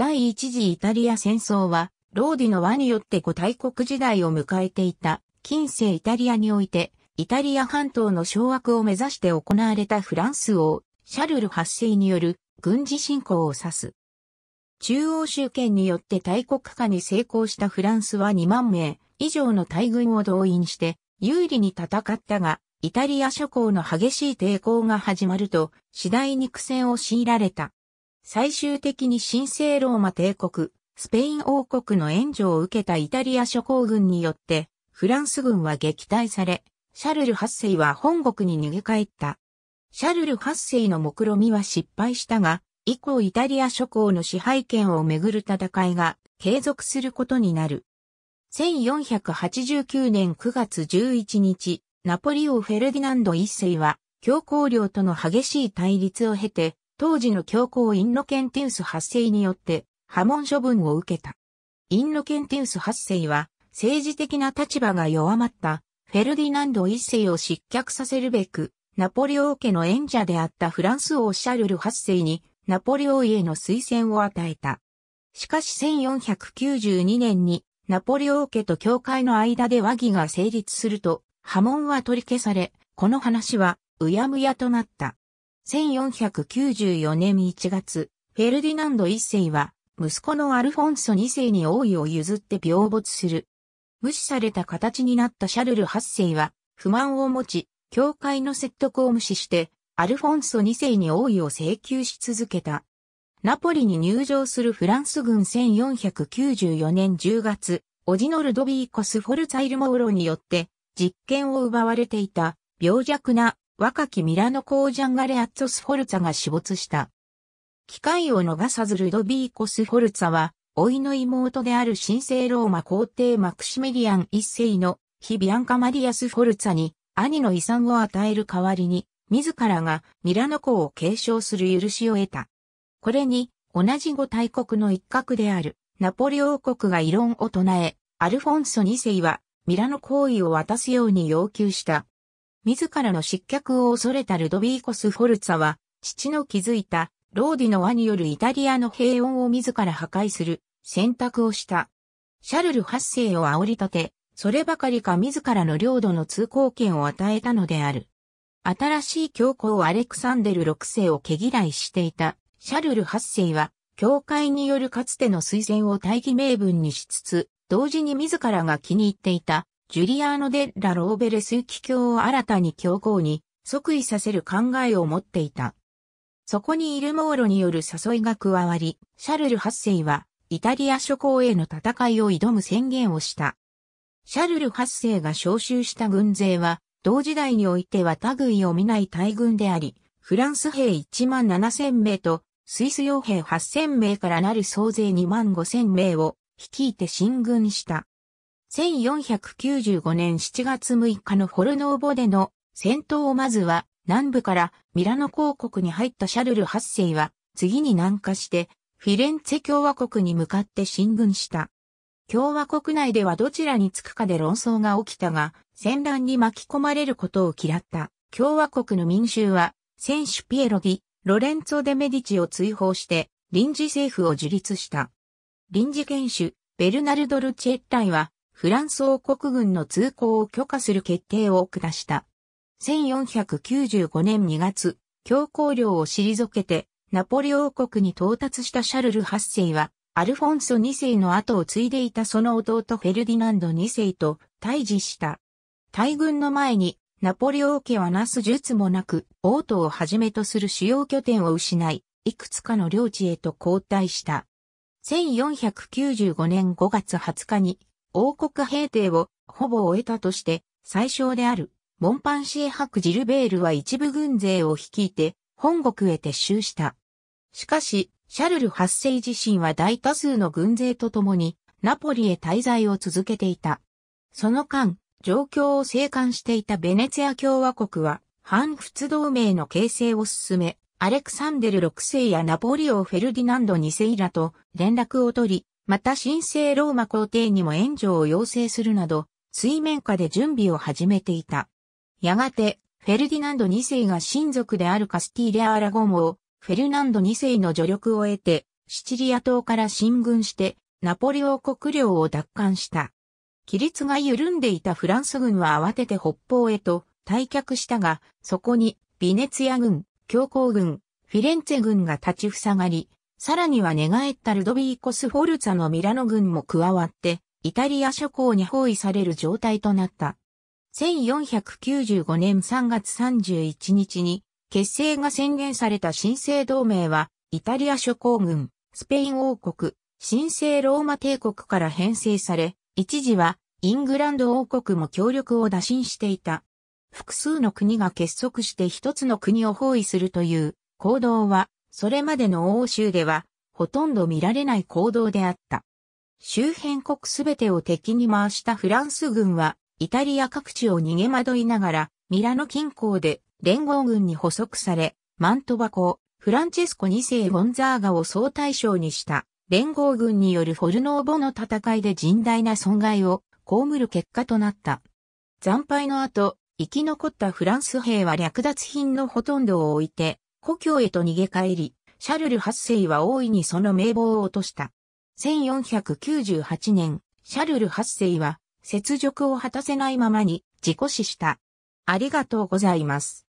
第一次イタリア戦争は、ローディの輪によって五大国時代を迎えていた、近世イタリアにおいて、イタリア半島の掌握を目指して行われたフランス王、シャルル発生による軍事侵攻を指す。中央集権によって大国化に成功したフランスは2万名以上の大軍を動員して有利に戦ったが、イタリア諸侯の激しい抵抗が始まると次第に苦戦を強いられた。最終的に神聖ローマ帝国、スペイン王国の援助を受けたイタリア諸侯軍によって、フランス軍は撃退され、シャルル8世は本国に逃げ帰った。シャルル8世の目論見は失敗したが、以降イタリア諸侯の支配権をめぐる戦いが継続することになる。1489年9月11日、ナポリオ・フェルディナンド1世は、強行領との激しい対立を経て、当時の教皇インノケンティウス8世によって破門処分を受けた。インノケンティウス8世は政治的な立場が弱まったフェルディナンド一世を失脚させるべくナポリオ家の演者であったフランス王シャルル八世にナポリオ家の推薦を与えた。しかし1492年にナポリオ家と教会の間で和議が成立すると、波紋は取り消され、この話はうやむやとなった。1494年1月、フェルディナンド一世は、息子のアルフォンソ二世に王位を譲って病没する。無視された形になったシャルル八世は、不満を持ち、教会の説得を無視して、アルフォンソ二世に王位を請求し続けた。ナポリに入場するフランス軍1494年10月、オジノルドビーコス・フォルツァイルモーロによって、実権を奪われていた、病弱な若きミラノ公ジャンガレアッツォスフォルツァが死没した。機会を逃さずルドビーコスフォルツァは、老いの妹である神聖ローマ皇帝マクシメリアン一世のヒビアンカ・マリアス・フォルツァに兄の遺産を与える代わりに、自らがミラノ公を継承する許しを得た。これに、同じ五大国の一角であるナポリ王国が異論を唱え、アルフォンソ二世はミラノ皇位を渡すように要求した。自らの失脚を恐れたルドビーコス・フォルツァは、父の築いたローディの輪によるイタリアの平穏を自ら破壊する選択をした。シャルル8世を煽り立て、そればかりか自らの領土の通行権を与えたのである。新しい教皇アレクサンデル6世を毛嫌いしていたシャルル8世は、教会によるかつての推薦を大義名分にしつつ、同時に自らが気に入っていたジュリアーノ・デッラ・ローベレイキ教を新たに教皇に即位させる考えを持っていた。そこにイルモーロによる誘いが加わり、シャルル8世はイタリア諸侯への戦いを挑む宣言をした。シャルル8世が召集した軍勢は、同時代においては類を見ない大軍であり、フランス兵1万7000名と、スイス傭兵8000名からなる総勢2万5000名を率いて進軍した。1495年7月6日のフォルノーボでの戦闘をまずは南部からミラノ公国に入ったシャルル8世は次に南下してフィレンツェ共和国に向かって進軍した。共和国内ではどちらにつくかで論争が起きたが戦乱に巻き込まれることを嫌った共和国の民衆は選手ピエロギ、ロレンツォ・デ・メディチを追放して臨時政府を樹立した。臨時元首ベルナルド・ルチェッライはフランス王国軍の通行を許可する決定を下した。1495年2月、強行領を退けて、ナポリ王国に到達したシャルル8世は、アルフォンソ2世の後を継いでいたその弟フェルディナンド2世と対峙した。大軍の前に、ナポリ王家はなす術もなく、王都をはじめとする主要拠点を失い、いくつかの領地へと交代した。1495年5月20日に、王国平定をほぼ終えたとして、最小である、モンパンシー伯ジルベールは一部軍勢を率いて、本国へ撤収した。しかし、シャルル八世自身は大多数の軍勢と共に、ナポリへ滞在を続けていた。その間、状況を静観していたベネツィア共和国は、反仏同盟の形成を進め、アレクサンデル6世やナポリオ・フェルディナンド2世らと連絡を取り、また神聖ローマ皇帝にも援助を要請するなど、水面下で準備を始めていた。やがて、フェルディナンド2世が親族であるカスティーレ・アラゴンを、フェルナンド2世の助力を得て、シチリア島から進軍して、ナポレオ国領を奪還した。規律が緩んでいたフランス軍は慌てて北方へと退却したが、そこに、ヴィネツィア軍、強行軍、フィレンツェ軍が立ち塞がり、さらには寝返ったルドビーコスフォルツァのミラノ軍も加わって、イタリア諸侯に包囲される状態となった。1495年3月31日に結成が宣言された新生同盟は、イタリア諸侯軍、スペイン王国、新生ローマ帝国から編成され、一時はイングランド王国も協力を打診していた。複数の国が結束して一つの国を包囲するという行動はそれまでの欧州では、ほとんど見られない行動であった。周辺国すべてを敵に回したフランス軍は、イタリア各地を逃げ惑いながら、ミラノ近郊で連合軍に捕捉され、マントバコ、フランチェスコ2世ゴンザーガを総対象にした連合軍によるフォルノーボの戦いで甚大な損害を被る結果となった。惨敗の後、生き残ったフランス兵は略奪品のほとんどを置いて、故郷へと逃げ帰り、シャルル8世は大いにその名簿を落とした。1498年、シャルル8世は、雪辱を果たせないままに、自己死した。ありがとうございます。